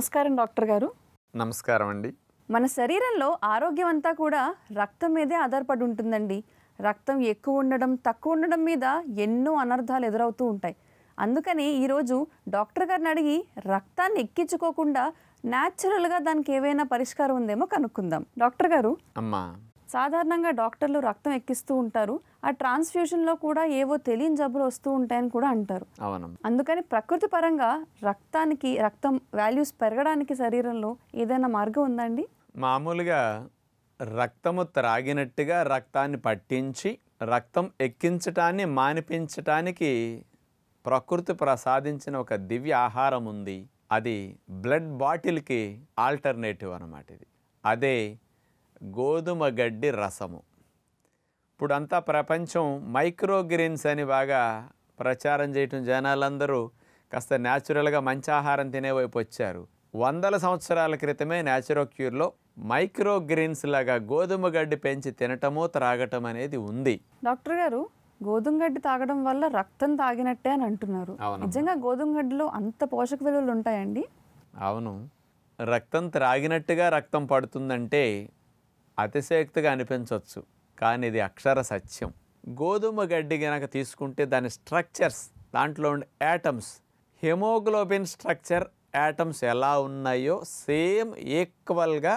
నమస్కారం డాక్టర్ గారు నమస్కారం అండి మన శరీరంలో ఆరోగ్యం అంతా కూడా రక్తం మీదే ఆధారపడి ఉంటుందండి రక్తం ఎక్కువ ఉండడం తక్కువ ఉండడం మీద ఎన్నో అనర్థాలు ఎదురవుతూ ఉంటాయి అందుకని ఈరోజు డాక్టర్ గారిని అడిగి రక్తాన్ని ఎక్కించుకోకుండా న్యాచురల్గా దానికి ఏవైనా పరిష్కారం ఉందేమో కనుక్కుందాం డాక్టర్ గారు అమ్మా సాధారణంగా డాక్టర్లు రక్తం ఎక్కిస్తూ ఉంటారు ఆ ట్రాన్స్ఫ్యూషన్లో కూడా ఏవో తెలియని జబ్బులు వస్తూ ఉంటాయని కూడా అంటారు అందుకని ప్రకృతి పరంగా రక్తానికి రక్తం వాల్యూస్ పెరగడానికి శరీరంలో ఏదైనా మార్గం ఉందండి మామూలుగా రక్తము త్రాగినట్టుగా రక్తాన్ని పట్టించి రక్తం ఎక్కించటాన్ని మానిపించటానికి ప్రకృతి ప్రసాదించిన ఒక దివ్య ఆహారం ఉంది అది బ్లడ్ బాటిల్కి ఆల్టర్నేటివ్ అనమాట ఇది అదే గోధుమ గడ్డి రసము ఇప్పుడు అంతా ప్రపంచం మైక్రోగ్రీన్స్ అని బాగా ప్రచారం చేయటం జనాలందరూ కాస్త న్యాచురల్గా మంచి ఆహారం తినేవైపు వచ్చారు వందల సంవత్సరాల క్రితమే క్యూర్లో మైక్రోగ్రీన్స్ లాగా గోధుమ గడ్డి పెంచి తినటము త్రాగటం అనేది ఉంది డాక్టర్ గారు గోధుమ గడ్డి తాగడం వల్ల రక్తం తాగినట్టే అని అంటున్నారు నిజంగా గోధుమ గడ్డిలో అంత పోషక విలువలు ఉంటాయండి అవును రక్తం త్రాగినట్టుగా రక్తం పడుతుందంటే అతిశయక్తిగా అనిపించవచ్చు కానీ ఇది అక్షర సత్యం గోధుమ గడ్డి కనుక తీసుకుంటే దాని స్ట్రక్చర్స్ దాంట్లో ఉండే యాటమ్స్ హెమోగ్లోబిన్ స్ట్రక్చర్ యాటమ్స్ ఎలా ఉన్నాయో సేమ్ ఈక్వల్గా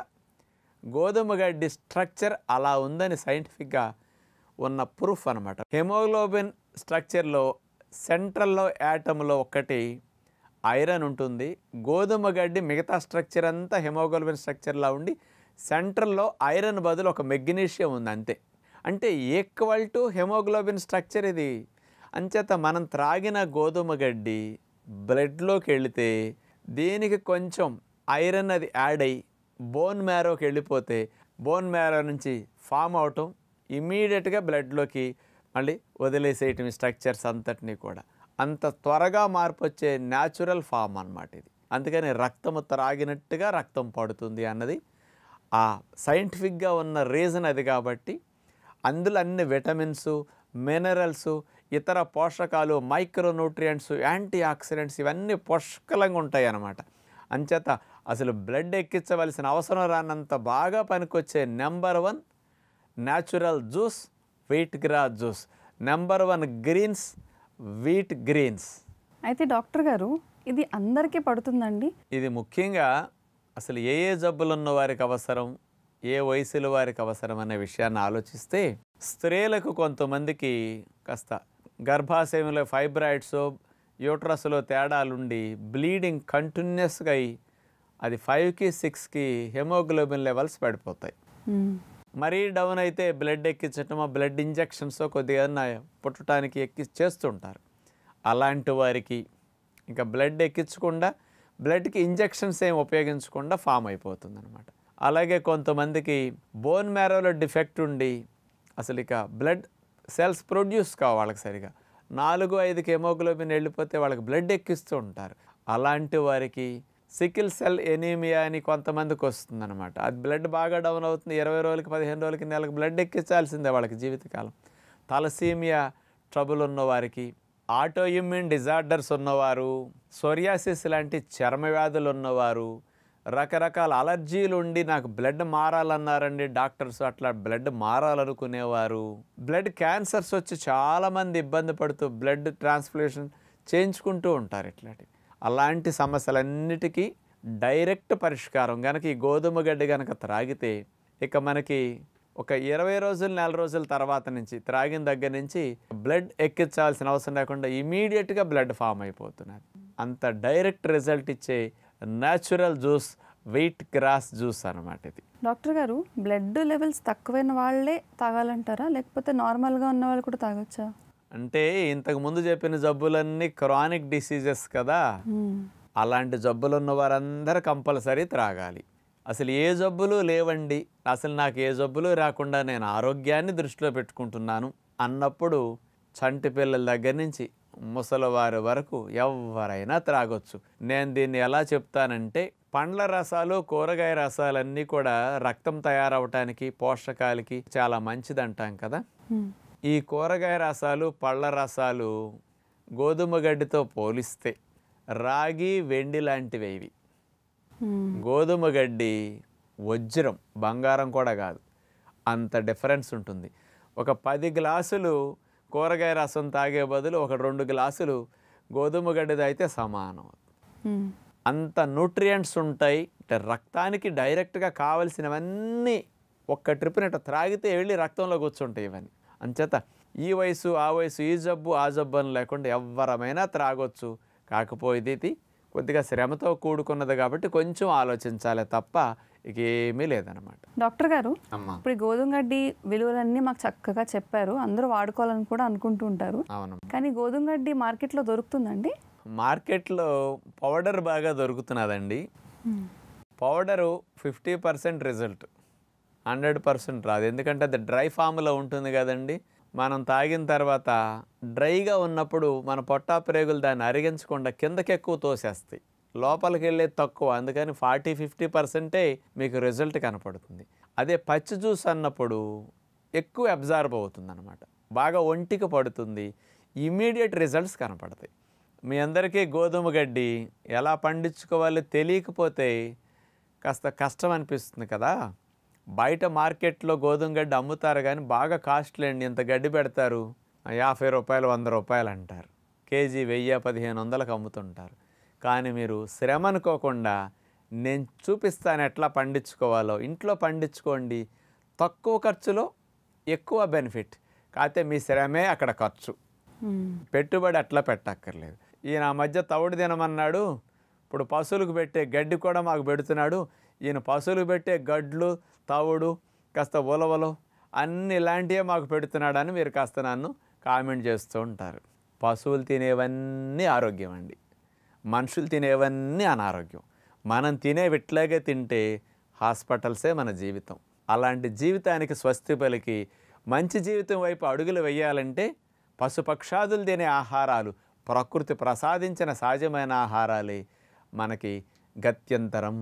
గోధుమ గడ్డి స్ట్రక్చర్ అలా ఉందని సైంటిఫిక్గా ఉన్న ప్రూఫ్ అనమాట హెమోగ్లోబిన్ స్ట్రక్చర్లో సెంట్రల్లో యాటమ్లో ఒకటి ఐరన్ ఉంటుంది గోధుమ గడ్డి మిగతా స్ట్రక్చర్ అంతా హెమోగ్లోబిన్ స్ట్రక్చర్లా ఉండి సెంట్రల్లో ఐరన్ బదులు ఒక మెగ్నీషియం ఉంది అంతే అంటే ఈక్వల్ టు హెమోగ్లోబిన్ స్ట్రక్చర్ ఇది అంచేత మనం త్రాగిన గోధుమ గడ్డి బ్లడ్లోకి వెళితే దీనికి కొంచెం ఐరన్ అది యాడ్ అయ్యి బోన్ మ్యారోకి వెళ్ళిపోతే బోన్ మ్యారో నుంచి ఫామ్ అవటం ఇమీడియట్గా బ్లడ్లోకి మళ్ళీ వదిలేసేయటం స్ట్రక్చర్స్ అంతటినీ కూడా అంత త్వరగా మార్పు వచ్చే న్యాచురల్ ఫామ్ అనమాట ఇది అందుకని రక్తము త్రాగినట్టుగా రక్తం పడుతుంది అన్నది ఆ సైంటిఫిక్గా ఉన్న రీజన్ అది కాబట్టి అందులో అన్ని విటమిన్స్ మినరల్స్ ఇతర పోషకాలు మైక్రోన్యూట్రియంట్స్ యాంటీ ఆక్సిడెంట్స్ ఇవన్నీ పుష్కలంగా ఉంటాయి అన్నమాట అంచేత అసలు బ్లడ్ ఎక్కించవలసిన అవసరం రానంత బాగా పనికొచ్చే number one natural juice wheatgrass juice number one greens wheat greens అయితే డాక్టర్ గారు ఇది అందరికీ పడుతుందండి ఇది ముఖ్యంగా అసలు ఏ ఏ జబ్బులు ఉన్న వారికి అవసరం ఏ వయసుల వారికి అవసరం అనే విషయాన్ని ఆలోచిస్తే స్త్రీలకు కొంతమందికి కాస్త గర్భాశయంలో ఫైబ్రాయిడ్స్ యూట్రస్లో తేడాలుండి బ్లీడింగ్ కంటిన్యూస్గా అయి అది ఫైవ్కి సిక్స్కి హెమోగ్లోబిన్ లెవెల్స్ పడిపోతాయి మరీ డౌన్ అయితే బ్లడ్ ఎక్కించటమో బ్లడ్ ఇంజెక్షన్స్ కొద్దిగా పుట్టడానికి ఎక్కి చేస్తుంటారు అలాంటి వారికి ఇంకా బ్లడ్ ఎక్కించకుండా బ్లడ్కి ఇంజెక్షన్స్ ఏం ఉపయోగించకుండా ఫామ్ అయిపోతుంది అనమాట అలాగే కొంతమందికి బోన్ మ్యారోలో డిఫెక్ట్ ఉండి అసలు ఇక బ్లడ్ సెల్స్ ప్రొడ్యూస్ కావు వాళ్ళకి సరిగా నాలుగు ఐదు కెమోగ్లోబిన్ వెళ్ళిపోతే వాళ్ళకి బ్లడ్ ఎక్కిస్తూ ఉంటారు అలాంటి వారికి సికిల్ సెల్ ఎనీమియా అని కొంతమందికి అనమాట అది బ్లడ్ బాగా డౌన్ అవుతుంది ఇరవై రోజులకి పదిహేను రోజులకి నెలకు బ్లడ్ ఎక్కించాల్సిందే వాళ్ళకి జీవితకాలం తలసీమియా ట్రబుల్ ఉన్న వారికి ఆటోఇమ్యూన్ డిజార్డర్స్ ఉన్నవారు సోరియాసిస్ లాంటి చర్మ వ్యాధులు ఉన్నవారు రకరకాల అలర్జీలు ఉండి నాకు బ్లడ్ మారాలన్నారండి డాక్టర్స్ అట్లా బ్లడ్ మారాలనుకునేవారు బ్లడ్ క్యాన్సర్స్ వచ్చి చాలామంది ఇబ్బంది పడుతూ బ్లడ్ ట్రాన్స్ఫ్లేషన్ చేయించుకుంటూ ఉంటారు ఇట్లాంటి అలాంటి సమస్యలన్నిటికీ డైరెక్ట్ పరిష్కారం కనుక ఈ గోధుమ గడ్డి కనుక త్రాగితే ఇక మనకి ఒక ఇరవై రోజులు నెల రోజుల తర్వాత నుంచి త్రాగిన దగ్గర నుంచి బ్లడ్ ఎక్కించాల్సిన అవసరం లేకుండా ఇమీడియట్గా బ్లడ్ ఫామ్ అయిపోతున్నాయి అంత డైరెక్ట్ రిజల్ట్ ఇచ్చే natural juice wheatgrass juice అనమాట ఇది డాక్టర్ గారు బ్లడ్ లెవెల్స్ తక్కువైన వాళ్ళే తాగాలంటారా లేకపోతే నార్మల్గా ఉన్న వాళ్ళు కూడా తాగొచ్చా అంటే ఇంతకు ముందు చెప్పిన జబ్బులన్నీ క్రానిక్ డిసీజెస్ కదా అలాంటి జబ్బులు ఉన్న వారందరూ కంపల్సరీ త్రాగాలి అసలు ఏ జబ్బులు లేవండి అసలు నాకు ఏ జబ్బులు రాకుండా నేను ఆరోగ్యాన్ని దృష్టిలో పెట్టుకుంటున్నాను అన్నప్పుడు చంటి పిల్లల దగ్గర నుంచి ముసలివారి వరకు ఎవరైనా త్రాగొచ్చు నేను దీన్ని ఎలా చెప్తానంటే పండ్ల రసాలు కూరగాయ రసాలన్నీ కూడా రక్తం తయారవటానికి పోషకాలకి చాలా మంచిది అంటాం కదా ఈ కూరగాయ రసాలు పళ్ళ రసాలు గోధుమ గడ్డితో పోలిస్తే రాగి వెండి లాంటివి ఇవి గోధుమ గడ్డి వజ్రం బంగారం కూడా కాదు అంత డిఫరెన్స్ ఉంటుంది ఒక పది గ్లాసులు కూరగాయ రసం తాగే బదులు ఒక రెండు గ్లాసులు గోధుమ గడ్డిది అయితే సమానం అంత న్యూట్రియంట్స్ ఉంటాయి అంటే రక్తానికి డైరెక్ట్గా కావలసినవన్నీ ఒక్క ట్రిప్ని ఇట్లా త్రాగితే వెళ్ళి రక్తంలో కూర్చుంటాయి ఇవన్నీ అంచేత ఈ వయసు ఆ వయసు ఈ జబ్బు ఆ జబ్బు అని లేకుండా ఎవరమైనా త్రాగొచ్చు కాకపోయేది కొద్దిగా శ్రమతో కూడుకున్నది కాబట్టి కొంచెం ఆలోచించాలి తప్ప ఇక ఏమీ లేదనమాట డాక్టర్ గారు ఇప్పుడు గోధుమ గడ్డి విలువలన్నీ మాకు చక్కగా చెప్పారు అందరూ వాడుకోవాలని కూడా అనుకుంటుంటారు అవును కానీ గోధుమ గడ్డి మార్కెట్లో దొరుకుతుందండి మార్కెట్లో పౌడర్ బాగా దొరుకుతున్నదండి powder fifty percent result hundred percent రాదు ఎందుకంటే అది డ్రై ఫామ్లో ఉంటుంది కదండి మనం తాగిన తర్వాత డ్రైగా ఉన్నప్పుడు మన పొట్టా ప్రేగులు దాన్ని అరిగించకుండా కిందకెక్కువ తోసేస్తాయి లోపలికి వెళ్ళే తక్కువ అందుకని ఫార్టీ ఫిఫ్టీ పర్సెంటే మీకు రిజల్ట్ కనపడుతుంది అదే పచ్చి జ్యూస్ అన్నప్పుడు ఎక్కువ అబ్జార్బ్ అవుతుంది అనమాట బాగా ఒంటికి పడుతుంది ఇమీడియట్ రిజల్ట్స్ కనపడతాయి మీ అందరికీ గోధుమ గడ్డి ఎలా పండించుకోవాలో తెలియకపోతే కాస్త కష్టం అనిపిస్తుంది కదా బయట మార్కెట్లో గోధుమ గడ్డి అమ్ముతారు కానీ బాగా కాస్ట్లీ అండి ఇంత గడ్డి పెడతారు యాభై రూపాయలు వంద రూపాయలు అంటారు కేజీ వెయ్యి పదిహేను వందలకు అమ్ముతుంటారు కానీ మీరు శ్రమ అనుకోకుండా నేను చూపిస్తాను ఎట్లా పండించుకోవాలో ఇంట్లో పండించుకోండి తక్కువ ఖర్చులో ఎక్కువ బెనిఫిట్ కాకపోతే మీ శ్రమే అక్కడ ఖర్చు పెట్టుబడి అట్లా పెట్టక్కర్లేదు ఈయన మధ్య తవుడు తినమన్నాడు ఇప్పుడు పశువులకు పెట్టే గడ్డి కూడా మాకు పెడుతున్నాడు ఈయన పశువులు పెట్టే గడ్లు తవుడు కాస్త ఉలవలు అన్ని ఇలాంటివే మాకు పెడుతున్నాడని మీరు కాస్త నన్ను కామెంట్ చేస్తూ ఉంటారు పశువులు తినేవన్నీ ఆరోగ్యం అండి మనుషులు తినేవన్నీ అనారోగ్యం మనం తినేవి ఇట్లాగే తింటే హాస్పిటల్సే మన జీవితం అలాంటి జీవితానికి స్వస్తి పలికి మంచి జీవితం వైపు అడుగులు వేయాలంటే పశుపక్షాదులు తినే ఆహారాలు ప్రకృతి ప్రసాదించిన సహజమైన ఆహారాలే మనకి గత్యంతరం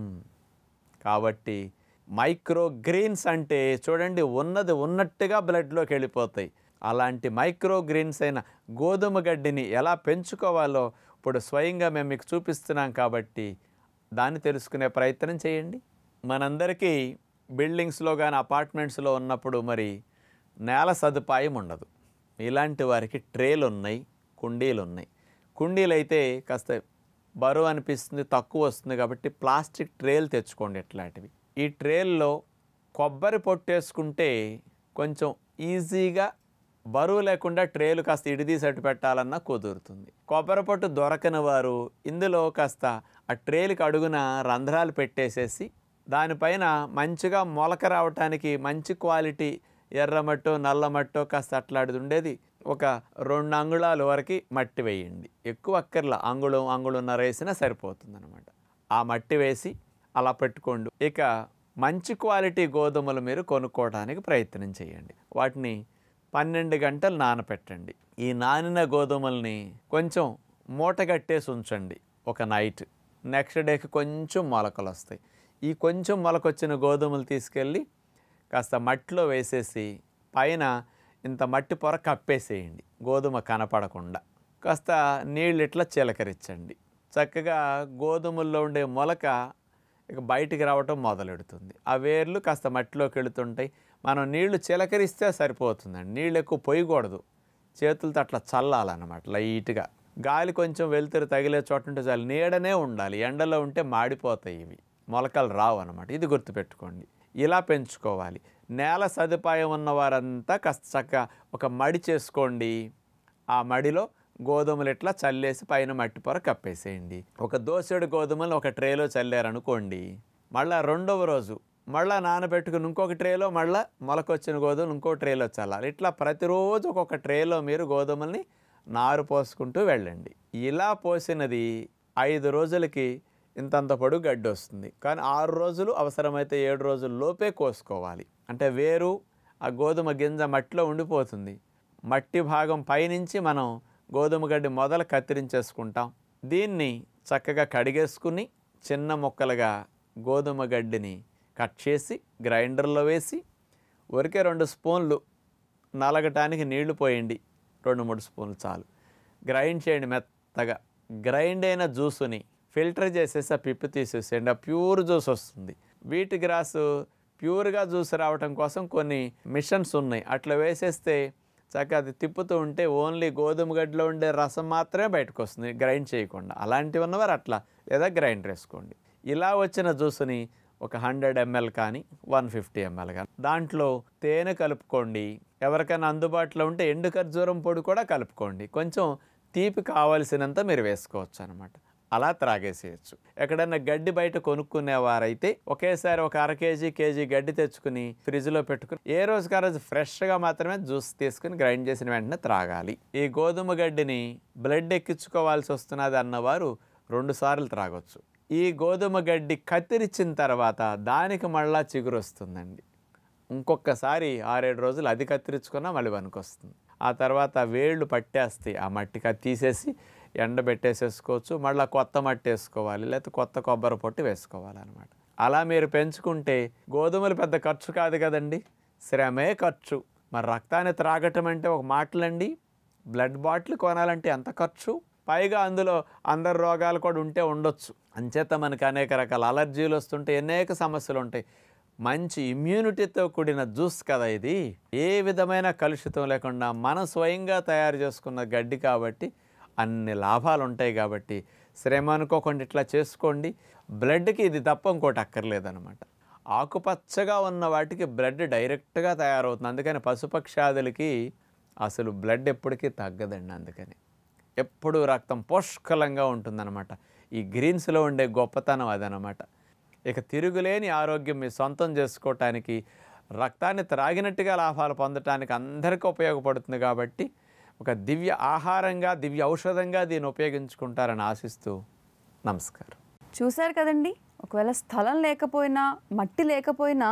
కాబట్టి మైక్రోగ్రీన్స్ అంటే చూడండి ఉన్నది ఉన్నట్టుగా బ్లడ్లోకి వెళ్ళిపోతాయి అలాంటి మైక్రోగ్రీన్స్ అయిన గోధుమ గడ్డిని ఎలా పెంచుకోవాలో ఇప్పుడు స్వయంగా మేము మీకు చూపిస్తున్నాం కాబట్టి దాన్ని తెలుసుకునే ప్రయత్నం చేయండి మనందరికీ బిల్డింగ్స్లో కానీ అపార్ట్మెంట్స్లో ఉన్నప్పుడు మరి నేల సదుపాయం ఉండదు ఇలాంటి వారికి ట్రేలు ఉన్నాయి కుండీలు ఉన్నాయి కుండీలు అయితే కాస్త బరువు అనిపిస్తుంది తక్కువ వస్తుంది కాబట్టి ప్లాస్టిక్ ట్రేలు తెచ్చుకోండి ఇట్లాంటివి ఈ ట్రేల్లో కొబ్బరి పొట్టేసుకుంటే కొంచెం ఈజీగా బరువు లేకుండా ట్రేలు కాస్త ఇడిదీసి అటు పెట్టాలన్నా కుదురుతుంది కొబ్బరి పొట్టు దొరకని వారు ఇందులో కాస్త ఆ ట్రేలుకి అడుగున రంధ్రాలు పెట్టేసేసి దానిపైన మంచిగా మొలక రావటానికి మంచి క్వాలిటీ ఎర్రమట్టో నల్లమట్టో కాస్త అట్లాడిది ఉండేది ఒక రెండు అంగుళాల వరకు మట్టి వేయండి ఎక్కువ అక్కర్ల అంగుళం అంగుళన్నర వేసినా సరిపోతుంది అనమాట ఆ మట్టి వేసి అలా పెట్టుకోండి ఇక మంచి క్వాలిటీ గోధుమలు మీరు కొనుక్కోవడానికి ప్రయత్నం చేయండి వాటిని పన్నెండు గంటలు నానపెట్టండి ఈ నానిన గోధుమల్ని కొంచెం మూటగట్టేసి ఉంచండి ఒక నైట్ నెక్స్ట్ డేకి కొంచెం మొలకలు వస్తాయి ఈ కొంచెం మొలకొచ్చిన గోధుమలు తీసుకెళ్ళి కాస్త మట్టిలో వేసేసి పైన ఇంత మట్టి పొర కప్పేసేయండి గోధుమ కనపడకుండా కాస్త నీళ్ళు ఇట్లా చిలకరించండి చక్కగా గోధుమల్లో ఉండే మొలక ఇక బయటికి రావటం మొదలెడుతుంది ఆ వేర్లు కాస్త మట్టిలోకి వెళుతుంటాయి మనం నీళ్లు చిలకరిస్తే సరిపోతుందండి నీళ్ళు ఎక్కువ పొయ్యకూడదు చేతులతో అట్లా చల్లాలన్నమాట లైట్గా గాలి కొంచెం వెలుతురు తగిలే చోట ఉంటే చాలు నీడనే ఉండాలి ఎండలో ఉంటే మాడిపోతాయి ఇవి మొలకలు రావు అనమాట ఇది గుర్తుపెట్టుకోండి ఇలా పెంచుకోవాలి నేల సదుపాయం ఉన్నవారంతా కాస్త చక్కగా ఒక మడి చేసుకోండి ఆ మడిలో గోధుమలు ఇట్లా చల్లేసి పైన మట్టి పొర కప్పేసేయండి ఒక దోసెడు గోధుమలు ఒక ట్రేలో చల్లారనుకోండి మళ్ళీ రెండవ రోజు మళ్ళీ నానబెట్టుకుని ఇంకొక ట్రేలో మళ్ళీ మొలకొచ్చిన గోధుమలు ఇంకో ట్రేలో చల్లాలి ఇట్లా ప్రతిరోజు ఒక్కొక్క ట్రేలో మీరు గోధుమల్ని నారు పోసుకుంటూ వెళ్ళండి ఇలా పోసినది ఐదు రోజులకి ఇంతంత పొడుగు గడ్డి వస్తుంది కానీ ఆరు రోజులు అవసరమైతే ఏడు రోజుల లోపే కోసుకోవాలి అంటే వేరు ఆ గోధుమ గింజ మట్టిలో ఉండిపోతుంది మట్టి భాగం పైనుంచి మనం గోధుమ గడ్డి మొదలు కత్తిరించేసుకుంటాం దీన్ని చక్కగా కడిగేసుకుని చిన్న ముక్కలుగా గోధుమ గడ్డిని కట్ చేసి గ్రైండర్లో వేసి ఒరికే రెండు స్పూన్లు నలగటానికి నీళ్లు పోయండి రెండు మూడు స్పూన్లు చాలు గ్రైండ్ చేయండి మెత్తగా గ్రైండ్ అయిన జ్యూసుని ఫిల్టర్ చేసేసి ఆ పిప్పి తీసేసేయండి ఆ ప్యూర్ జ్యూస్ వస్తుంది వీటి గ్రాసు ప్యూర్గా జ్యూస్ రావటం కోసం కొన్ని మిషన్స్ ఉన్నాయి అట్లా వేసేస్తే చక్కగా అది తిప్పుతూ ఉంటే ఓన్లీ గోధుమ గడ్డలో ఉండే రసం మాత్రమే బయటకు వస్తుంది గ్రైండ్ చేయకుండా అలాంటివి ఉన్నవారు అట్లా లేదా గ్రైండ్ చేసుకోండి ఇలా వచ్చిన జ్యూస్ని ఒక హండ్రెడ్ ఎంఎల్ కానీ వన్ ఫిఫ్టీ ఎంఎల్ కానీ దాంట్లో తేనె కలుపుకోండి ఎవరికైనా అందుబాటులో ఉంటే ఎండు ఖర్జూరం పొడి కూడా కలుపుకోండి కొంచెం తీపి కావలసినంత మీరు వేసుకోవచ్చు అనమాట అలా త్రాగేసేయచ్చు ఎక్కడన్నా గడ్డి బయట కొనుక్కునేవారైతే ఒకేసారి ఒక అర కేజీ కేజీ గడ్డి తెచ్చుకుని ఫ్రిడ్జ్లో పెట్టుకుని ఏ రోజుకి ఆ రోజు ఫ్రెష్గా మాత్రమే జ్యూస్ తీసుకుని గ్రైండ్ చేసిన వెంటనే త్రాగాలి ఈ గోధుమ గడ్డిని బ్లడ్ ఎక్కించుకోవాల్సి వస్తున్నది అన్నవారు రెండుసార్లు త్రాగొచ్చు ఈ గోధుమ గడ్డి కత్తిరించిన తర్వాత దానికి మళ్ళా చిగురు వస్తుందండి ఇంకొకసారి ఆరేడు రోజులు అది కత్తిరించుకున్నా మళ్ళీ వస్తుంది ఆ తర్వాత వేళ్ళు పట్టేస్తాయి ఆ మట్టి తీసేసి ఎండబెట్టేసేసుకోవచ్చు మళ్ళీ కొత్త మట్టి వేసుకోవాలి లేకపోతే కొత్త కొబ్బరి పొట్టు వేసుకోవాలన్నమాట అలా మీరు పెంచుకుంటే గోధుమలు పెద్ద ఖర్చు కాదు కదండి శ్రమే ఖర్చు మరి రక్తాన్ని త్రాగటం అంటే ఒక మాటలండి బ్లడ్ బాటిల్ కొనాలంటే ఎంత ఖర్చు పైగా అందులో అందరి రోగాలు కూడా ఉంటే ఉండొచ్చు అంచేత మనకు అనేక రకాల అలర్జీలు వస్తుంటే అనేక సమస్యలు ఉంటాయి మంచి ఇమ్యూనిటీతో కూడిన జ్యూస్ కదా ఇది ఏ విధమైన కలుషితం లేకుండా మనం స్వయంగా తయారు చేసుకున్న గడ్డి కాబట్టి అన్ని లాభాలు ఉంటాయి కాబట్టి శ్రమ అనుకోకుండా ఇట్లా చేసుకోండి బ్లడ్కి ఇది తప్ప ఇంకోటి అక్కర్లేదనమాట ఆకుపచ్చగా ఉన్న వాటికి బ్లడ్ డైరెక్ట్గా తయారవుతుంది అందుకని పశుపక్షాదులకి అసలు బ్లడ్ ఎప్పటికీ తగ్గదండి అందుకని ఎప్పుడూ రక్తం పుష్కలంగా ఉంటుందన్నమాట ఈ గ్రీన్స్లో ఉండే గొప్పతనం అదనమాట ఇక తిరుగులేని ఆరోగ్యం మీ సొంతం చేసుకోవటానికి రక్తాన్ని త్రాగినట్టుగా లాభాలు పొందటానికి అందరికీ ఉపయోగపడుతుంది కాబట్టి ఒక దివ్య ఆహారంగా దివ్య ఔషధంగా దీన్ని ఉపయోగించుకుంటారని ఆశిస్తూ నమస్కారం చూశారు కదండి ఒకవేళ స్థలం లేకపోయినా మట్టి లేకపోయినా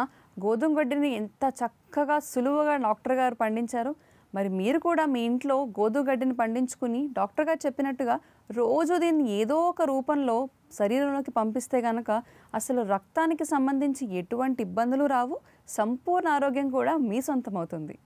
గోధుమ గడ్డిని ఎంత చక్కగా సులువుగా డాక్టర్ గారు పండించారు మరి మీరు కూడా మీ ఇంట్లో గోధుమ గడ్డిని పండించుకుని డాక్టర్ గారు చెప్పినట్టుగా రోజు దీన్ని ఏదో ఒక రూపంలో శరీరంలోకి పంపిస్తే కనుక అసలు రక్తానికి సంబంధించి ఎటువంటి ఇబ్బందులు రావు సంపూర్ణ ఆరోగ్యం కూడా మీ సొంతమవుతుంది